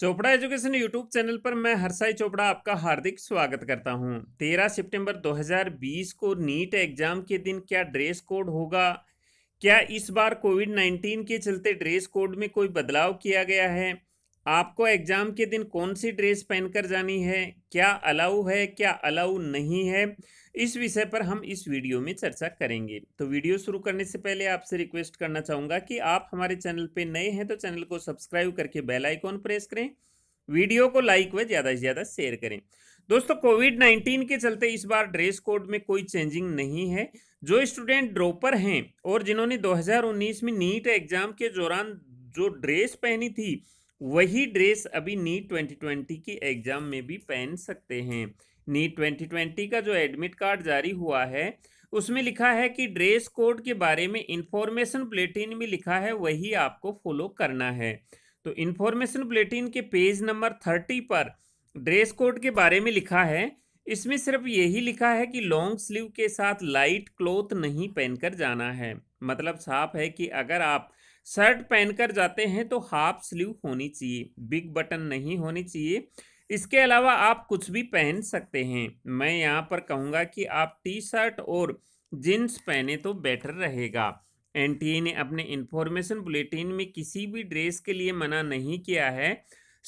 Chopra education YouTube channel पर मैं हरसाई चोपड़ा आपका हार्दिक स्वागत करता हूं। 13 सितंबर 2020 को नीट एग्जाम के दिन क्या ड्रेस कोड होगा क्या इस बार कोविड 19 के चलते ड्रेस कोड में कोई बदलाव किया गया है आपको एग्ज़ाम के दिन कौन सी ड्रेस पहनकर जानी है क्या अलाउ है क्या अलाउ नहीं है इस विषय पर हम इस वीडियो में चर्चा करेंगे तो वीडियो शुरू करने से पहले आपसे रिक्वेस्ट करना चाहूँगा कि आप हमारे चैनल पर नए हैं तो चैनल को सब्सक्राइब करके बेल आइकॉन प्रेस करें वीडियो को लाइक व ज़्यादा से ज़्यादा शेयर करें दोस्तों कोविड नाइन्टीन के चलते इस बार ड्रेस कोड में कोई चेंजिंग नहीं है जो स्टूडेंट ड्रॉपर हैं और जिन्होंने 2019 में नीट एग्जाम के दौरान जो ड्रेस पहनी थी वही ड्रेस अभी नीट 2020 की एग्ज़ाम में भी पहन सकते हैं नीट 2020 का जो एडमिट कार्ड जारी हुआ है उसमें लिखा है कि ड्रेस कोड के बारे में इंफॉर्मेशन बुलेटिन में लिखा है वही आपको फॉलो करना है तो इंफॉर्मेशन बुलेटिन के पेज नंबर थर्टी पर ड्रेस कोड के बारे में लिखा है इसमें सिर्फ यही लिखा है कि लॉन्ग स्लीव के साथ लाइट क्लोथ नहीं पहनकर जाना है मतलब साफ है कि अगर आप शर्ट पहनकर जाते हैं तो हाफ स्लीव होनी चाहिए बिग बटन नहीं होनी चाहिए इसके अलावा आप कुछ भी पहन सकते हैं मैं यहाँ पर कहूँगा कि आप टी शर्ट और जीन्स पहने तो बेटर रहेगा एन ने अपने इंफॉर्मेशन बुलेटिन में किसी भी ड्रेस के लिए मना नहीं किया है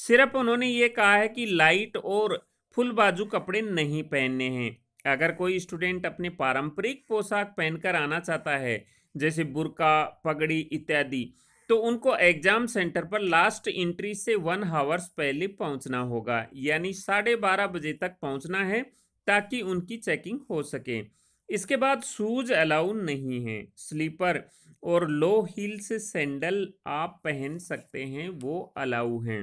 सिर्फ उन्होंने ये कहा है कि लाइट और फुल बाजू कपड़े नहीं पहनने हैं अगर कोई स्टूडेंट अपने पारंपरिक पोशाक पहनकर आना चाहता है जैसे बुरका पगड़ी इत्यादि तो उनको एग्ज़ाम सेंटर पर लास्ट एंट्री से वन हावर्स पहले पहुंचना होगा यानी साढ़े बारह बजे तक पहुंचना है ताकि उनकी चेकिंग हो सके इसके बाद शूज अलाउ नहीं है स्लीपर और लो हील्स सैंडल आप पहन सकते हैं वो अलाउ हैं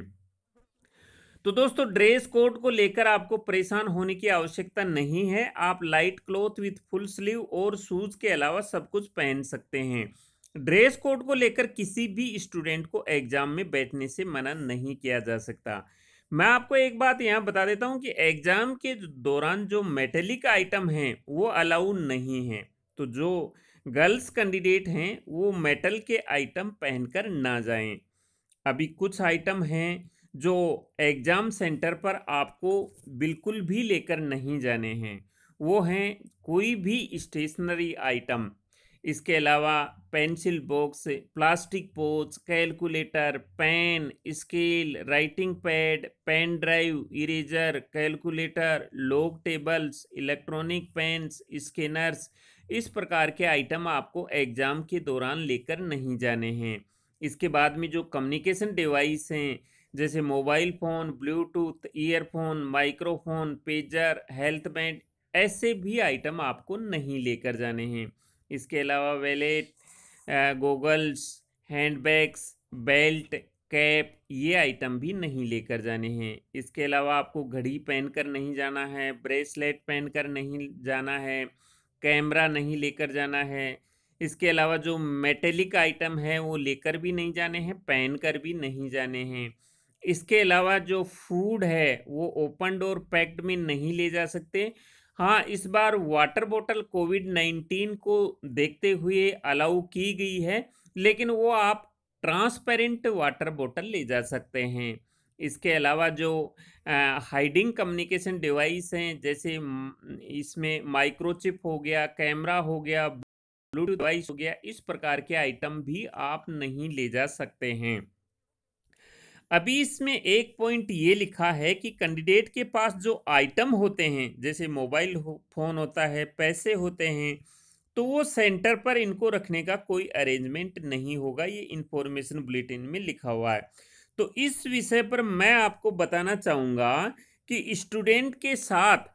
तो दोस्तों ड्रेस कोड को लेकर आपको परेशान होने की आवश्यकता नहीं है आप light cloth with full sleeve और शूज के अलावा सब कुछ पहन सकते हैं ड्रेस कोड को लेकर किसी भी स्टूडेंट को एग्जाम में बैठने से मना नहीं किया जा सकता मैं आपको एक बात यहाँ बता देता हूँ कि एग्जाम के दौरान जो मेटेलिक आइटम हैं वो अलाउ नहीं हैं तो जो गर्ल्स कैंडिडेट हैं वो मेटल के आइटम पहनकर ना जाएं अभी कुछ आइटम हैं जो एग्ज़ाम सेंटर पर आपको बिल्कुल भी लेकर नहीं जाने हैं वो हैं कोई भी स्टेशनरी आइटम इसके अलावा pencil box plastic pouch calculator pen scale writing pad pen drive eraser calculator log tables electronic pens scanners इस प्रकार के आइटम आपको एग्ज़ाम के दौरान लेकर नहीं जाने हैं इसके बाद में जो कम्युनिकेशन डिवाइस हैं जैसे mobile phone bluetooth earphone microphone pager health band ऐसे भी आइटम आपको नहीं लेकर जाने हैं इसके अलावा wallet goggles handbags belt cap ये आइटम भी नहीं लेकर जाने हैं इसके अलावा आपको घड़ी पहनकर नहीं जाना है ब्रेसलेट पहनकर नहीं जाना है कैमरा नहीं लेकर जाना है इसके अलावा जो मेटेलिक आइटम है वो लेकर भी नहीं जाने हैं पहन कर भी नहीं जाने हैं इसके अलावा जो फूड है वो ओपन डोर पैक्ड में नहीं ले जा सकते हाँ इस बार वाटर बोतल कोविड नाइन्टीन को देखते हुए अलाउ की गई है लेकिन वो आप ट्रांसपेरेंट वाटर बोतल ले जा सकते हैं इसके अलावा जो हाइडिंग कम्युनिकेशन डिवाइस हैं जैसे इसमें माइक्रोचिप हो गया कैमरा हो गया ब्लूटूथ डिवाइस हो गया इस प्रकार के आइटम भी आप नहीं ले जा सकते हैं अभी इसमें एक पॉइंट ये लिखा है कि कैंडिडेट के पास जो आइटम होते हैं जैसे मोबाइल हो, फ़ोन होता है पैसे होते हैं तो वो सेंटर पर इनको रखने का कोई अरेंजमेंट नहीं होगा ये इन्फॉर्मेशन बुलेटिन में लिखा हुआ है तो इस विषय पर मैं आपको बताना चाहूँगा कि स्टूडेंट के साथ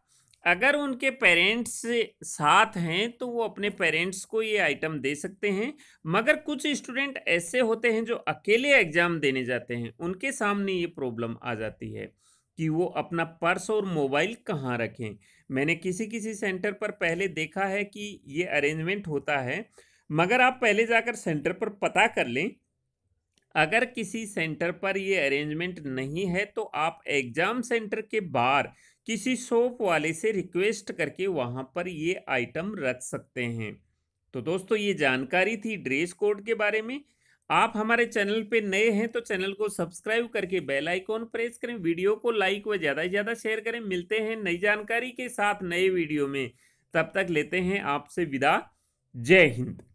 अगर उनके पेरेंट्स साथ हैं तो वो अपने पेरेंट्स को ये आइटम दे सकते हैं मगर कुछ स्टूडेंट ऐसे होते हैं जो अकेले एग्ज़ाम देने जाते हैं उनके सामने ये प्रॉब्लम आ जाती है कि वो अपना पर्स और मोबाइल कहाँ रखें मैंने किसी किसी सेंटर पर पहले देखा है कि ये अरेंजमेंट होता है मगर आप पहले जाकर सेंटर पर पता कर लें अगर किसी सेंटर पर ये अरेंजमेंट नहीं है तो आप एग्ज़ाम सेंटर के बाहर किसी शॉप वाले से रिक्वेस्ट करके वहाँ पर ये आइटम रख सकते हैं तो दोस्तों ये जानकारी थी ड्रेस कोड के बारे में आप हमारे चैनल पे नए हैं तो चैनल को सब्सक्राइब करके बेल आइकॉन प्रेस करें वीडियो को लाइक व ज़्यादा से ज़्यादा शेयर करें मिलते हैं नई जानकारी के साथ नए वीडियो में तब तक लेते हैं आपसे विदा जय हिंद